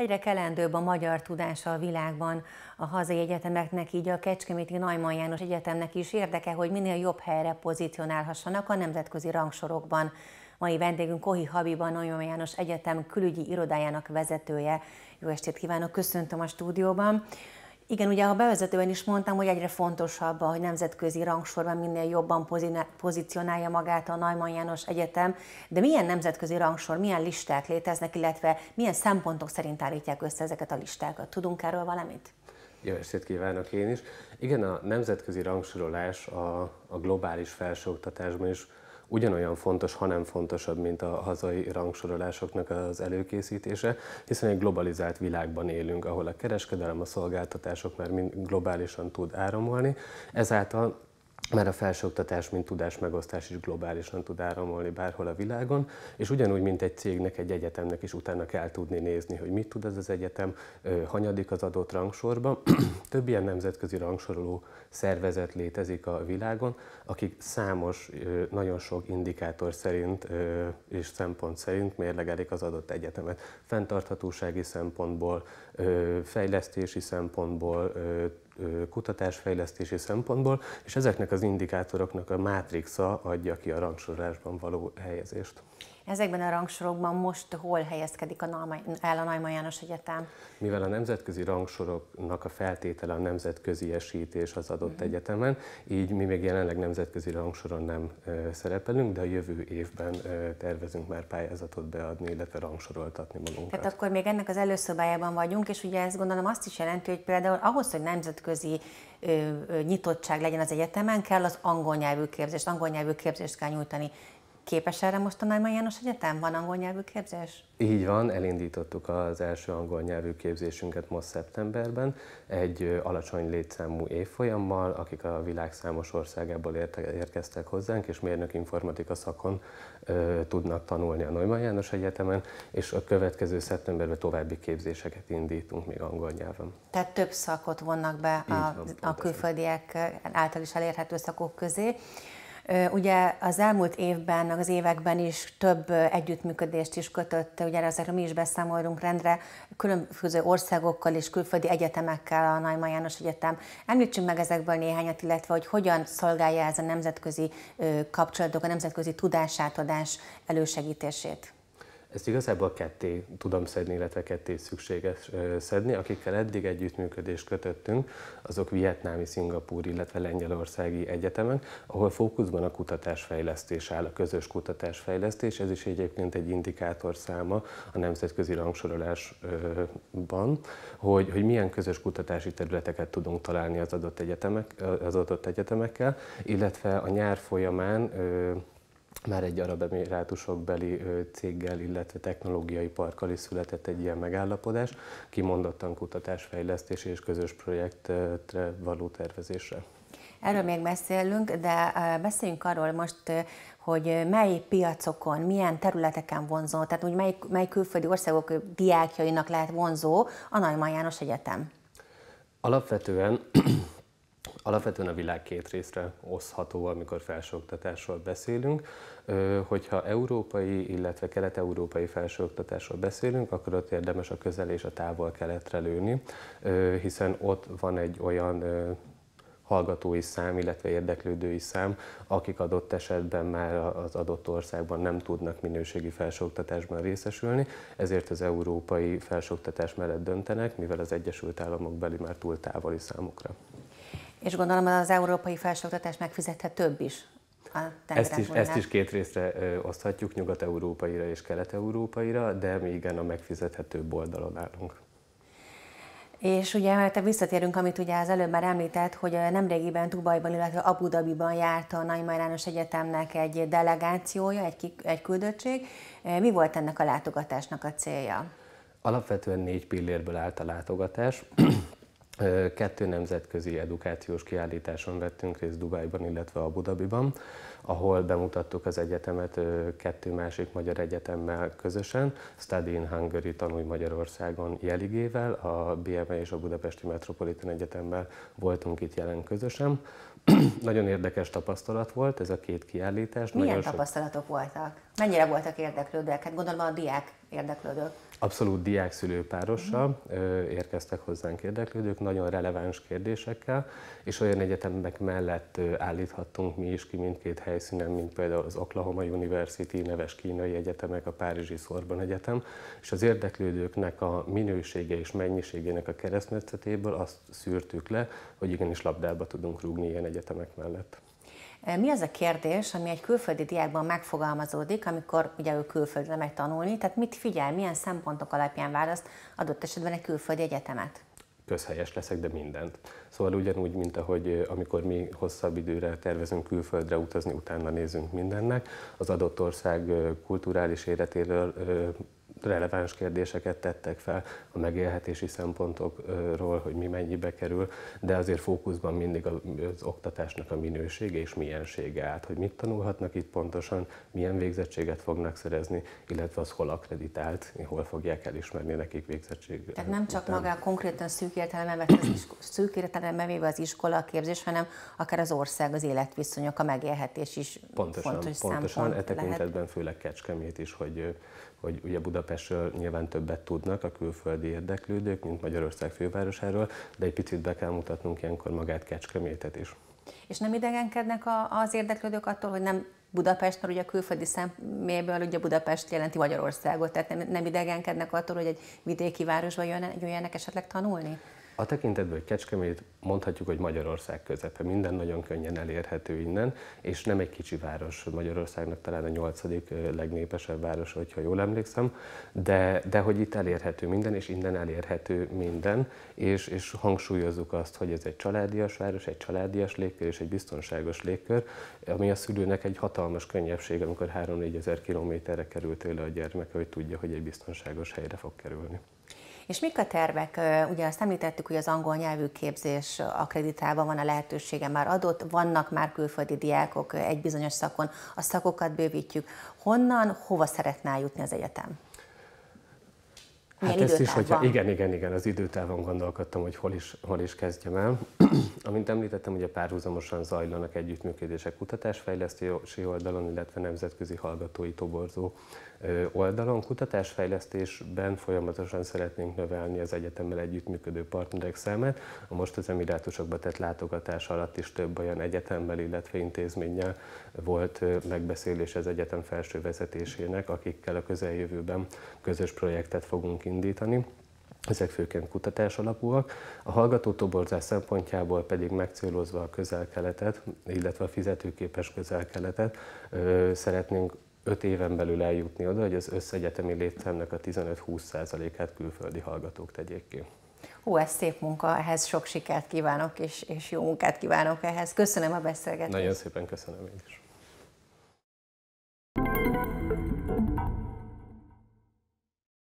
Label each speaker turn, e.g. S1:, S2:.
S1: Egyre kelendőbb a magyar tudása a világban. A hazai egyetemeknek, így a Kecskeméti Najman János Egyetemnek is érdeke, hogy minél jobb helyre pozícionálhassanak a nemzetközi rangsorokban. Mai vendégünk Kohi Habiba, Najman János Egyetem külügyi irodájának vezetője. Jó estét kívánok, köszöntöm a stúdióban. Igen, ugye a bevezetőben is mondtam, hogy egyre fontosabb, hogy nemzetközi rangsorban minél jobban pozícionálja magát a Najman János Egyetem, de milyen nemzetközi rangsor, milyen listák léteznek, illetve milyen szempontok szerint állítják össze ezeket a listákat? Tudunk erről valamit?
S2: Jó estét kívánok én is! Igen, a nemzetközi rangsorolás a, a globális felsőoktatásban is ugyanolyan fontos, hanem fontosabb, mint a hazai rangsorolásoknak az előkészítése, hiszen egy globalizált világban élünk, ahol a kereskedelem, a szolgáltatások már mind globálisan tud áramolni, ezáltal már a felsőoktatás, mint tudás megosztás is globálisan tud áramolni bárhol a világon, és ugyanúgy, mint egy cégnek, egy egyetemnek is utána kell tudni nézni, hogy mit tud ez az egyetem, hanyadik az adott rangsorban. Több ilyen nemzetközi rangsoroló szervezet létezik a világon, akik számos, nagyon sok indikátor szerint és szempont szerint mérlegelik az adott egyetemet. Fenntarthatósági szempontból, fejlesztési szempontból, kutatásfejlesztési szempontból, és ezeknek az indikátoroknak a mátrixa adja ki a rangsorolásban való helyezést.
S1: Ezekben a rangsorokban most hol helyezkedik a Nalma, el a Naima János Egyetem?
S2: Mivel a nemzetközi rangsoroknak a feltétele a nemzetközi esítés az adott uh-huh. egyetemen, így mi még jelenleg nemzetközi rangsoron nem ö, szerepelünk, de a jövő évben ö, tervezünk már pályázatot beadni, illetve rangsoroltatni magunkat.
S1: Tehát akkor még ennek az előszobájában vagyunk, és ugye ezt gondolom azt is jelenti, hogy például ahhoz, hogy nemzetközi ö, ö, nyitottság legyen az egyetemen, kell az angol nyelvű képzést, angol nyelvű képzést kell nyújtani. Képes erre most a Naiman János Egyetem? Van angol nyelvű képzés?
S2: Így van, elindítottuk az első angol nyelvű képzésünket most szeptemberben egy alacsony létszámú évfolyammal, akik a világ számos országából érkeztek hozzánk, és mérnök informatika szakon ö, tudnak tanulni a Naiman János Egyetemen, és a következő szeptemberben további képzéseket indítunk még angol nyelven.
S1: Tehát több szakot vonnak be a, van, a külföldiek által is elérhető szakok közé. Ugye az elmúlt évben, az években is több együttműködést is kötött, ugye ezekről mi is beszámolunk rendre, különböző országokkal és külföldi egyetemekkel a Naima János Egyetem. Említsünk meg ezekből néhányat, illetve hogy hogyan szolgálja ez a nemzetközi kapcsolatok, a nemzetközi tudásátadás elősegítését.
S2: Ezt igazából ketté tudom szedni, illetve ketté szükséges szedni. Akikkel eddig együttműködést kötöttünk, azok vietnámi, szingapúri, illetve lengyelországi egyetemek, ahol fókuszban a kutatásfejlesztés áll, a közös kutatásfejlesztés. Ez is egyébként egy indikátor száma a nemzetközi rangsorolásban, hogy, hogy milyen közös kutatási területeket tudunk találni az adott, egyetemek, az adott egyetemekkel, illetve a nyár folyamán már egy arab emirátusok beli céggel, illetve technológiai parkkal is született egy ilyen megállapodás, kimondottan kutatásfejlesztés és közös projektre való tervezésre.
S1: Erről még beszélünk, de beszéljünk arról most, hogy mely piacokon, milyen területeken vonzó, tehát úgy mely, mely külföldi országok diákjainak lehet vonzó a Najman János Egyetem.
S2: Alapvetően Alapvetően a világ két részre oszható, amikor felsőoktatásról beszélünk. Hogyha európai, illetve kelet-európai felsőoktatásról beszélünk, akkor ott érdemes a közel és a távol keletre lőni, hiszen ott van egy olyan hallgatói szám, illetve érdeklődői szám, akik adott esetben már az adott országban nem tudnak minőségi felsőoktatásban részesülni, ezért az európai felsőoktatás mellett döntenek, mivel az Egyesült Államok beli már túl távoli számukra.
S1: És gondolom az európai felsőoktatás megfizethet több is. Ezt is, ezt is
S2: két részre ö, oszthatjuk, nyugat-európaira és kelet-európaira, de mi igen a megfizethetőbb oldalon állunk.
S1: És ugye te visszatérünk, amit ugye az előbb már említett, hogy nemrégiben Dubajban, illetve Abu Dhabiban járt a Nagymajrános Egyetemnek egy delegációja, egy, kik, egy küldöttség. Mi volt ennek a látogatásnak a célja?
S2: Alapvetően négy pillérből állt a látogatás. Kettő nemzetközi edukációs kiállításon vettünk részt Dubajban illetve a Budabiban, ahol bemutattuk az egyetemet kettő másik magyar egyetemmel közösen, Study in Hungary tanulj Magyarországon jeligével, a BME és a Budapesti Metropolitan Egyetemmel voltunk itt jelen közösen. Nagyon érdekes tapasztalat volt ez a két kiállítás. Milyen Nagyon
S1: tapasztalatok sok... voltak? Mennyire voltak érdeklődőek? Hát gondolom a diák érdeklődők?
S2: Abszolút diákszülő párossal uh-huh. érkeztek hozzánk érdeklődők, nagyon releváns kérdésekkel, és olyan egyetemek mellett állíthattunk mi is ki mindkét helyszínen, mint például az Oklahoma University, neves kínai egyetemek, a Párizsi Szorban Egyetem, és az érdeklődőknek a minősége és mennyiségének a keresztmetszetéből azt szűrtük le, hogy igenis labdába tudunk rúgni ilyen egyetemek mellett.
S1: Eh, mi az a kérdés, ami egy külföldi diákban megfogalmazódik, amikor ugye ő külföldre megy tanulni, tehát mit figyel, milyen szempontok alapján választ adott esetben egy külföldi egyetemet?
S2: közhelyes leszek, de mindent. Szóval ugyanúgy, mint ahogy eh, amikor mi hosszabb időre tervezünk külföldre utazni, utána nézünk mindennek, az adott ország eh, kulturális életéről releváns kérdéseket tettek fel a megélhetési szempontokról, hogy mi mennyibe kerül, de azért fókuszban mindig az oktatásnak a minősége és miensége állt, hogy mit tanulhatnak itt pontosan, milyen végzettséget fognak szerezni, illetve az hol akreditált, hol fogják elismerni nekik végzettséget. Tehát nem csak után. magá
S1: konkrétan szűk értelemben szűk értelemben véve az iskola, a képzés, hanem akár az ország, az életviszonyok, a megélhetés is pontosan, fontos pontosan, e szempont e tekintetben
S2: lehet. főleg Kecskemét is, hogy, hogy ugye Budapest Budapestről nyilván többet tudnak a külföldi érdeklődők, mint Magyarország fővárosáról, de egy picit be kell mutatnunk ilyenkor magát
S1: Kecskemétet is. És nem idegenkednek az érdeklődők attól, hogy nem Budapest, mert ugye a külföldi személyből ugye Budapest jelenti Magyarországot, tehát nem, nem idegenkednek attól, hogy egy vidéki városba jön, jöjjenek esetleg tanulni?
S2: A tekintetben, hogy Kecskemét mondhatjuk, hogy Magyarország közepe. Minden nagyon könnyen elérhető innen, és nem egy kicsi város. Magyarországnak talán a nyolcadik legnépesebb város, hogyha jól emlékszem, de, de hogy itt elérhető minden, és innen elérhető minden, és, és hangsúlyozzuk azt, hogy ez egy családias város, egy családias légkör és egy biztonságos légkör, ami a szülőnek egy hatalmas könnyebbség, amikor 3-4 ezer kilométerre került tőle a gyermek, hogy tudja, hogy egy biztonságos helyre fog kerülni.
S1: És mik a tervek? Ugye azt említettük, hogy az angol nyelvű képzés akreditálva van a lehetősége már adott, vannak már külföldi diákok egy bizonyos szakon, a szakokat bővítjük. Honnan, hova szeretná jutni az egyetem? hát ezt is, hogyha igen,
S2: igen, igen, az időtávon gondolkodtam, hogy hol is, hol is kezdjem el. Amint említettem, ugye párhuzamosan zajlanak együttműködések kutatásfejlesztési oldalon, illetve nemzetközi hallgatói toborzó oldalon. Kutatásfejlesztésben folyamatosan szeretnénk növelni az egyetemmel együttműködő partnerek számát. A most az Emirátusokba tett látogatás alatt is több olyan egyetemmel, illetve intézménnyel volt megbeszélés az egyetem felső vezetésének, akikkel a közeljövőben közös projektet fogunk indítani ezek főként kutatás alapúak. A hallgató toborzás szempontjából pedig megcélozva a közelkeletet, illetve a fizetőképes közelkeletet szeretnénk 5 éven belül eljutni oda, hogy az összegyetemi létszámnak a 15-20%-át külföldi hallgatók tegyék ki.
S1: Hú, ez szép munka, ehhez sok sikert kívánok, és, és jó munkát kívánok ehhez. Köszönöm a beszélgetést.
S2: Nagyon szépen köszönöm én is.